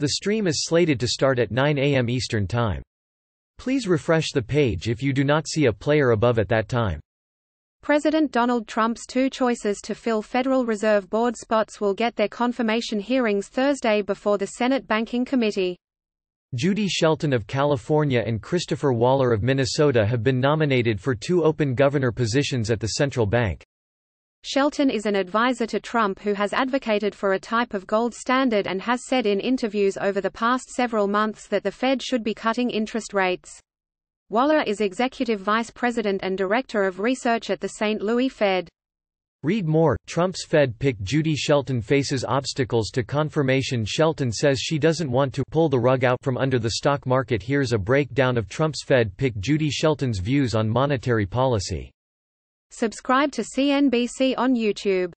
The stream is slated to start at 9 a.m. Eastern Time. Please refresh the page if you do not see a player above at that time. President Donald Trump's two choices to fill Federal Reserve Board spots will get their confirmation hearings Thursday before the Senate Banking Committee. Judy Shelton of California and Christopher Waller of Minnesota have been nominated for two open governor positions at the central bank. Shelton is an advisor to Trump who has advocated for a type of gold standard and has said in interviews over the past several months that the Fed should be cutting interest rates. Waller is executive vice president and director of research at the St. Louis Fed. Read more, Trump's Fed pick Judy Shelton faces obstacles to confirmation Shelton says she doesn't want to pull the rug out from under the stock market Here's a breakdown of Trump's Fed pick Judy Shelton's views on monetary policy. Subscribe to CNBC on YouTube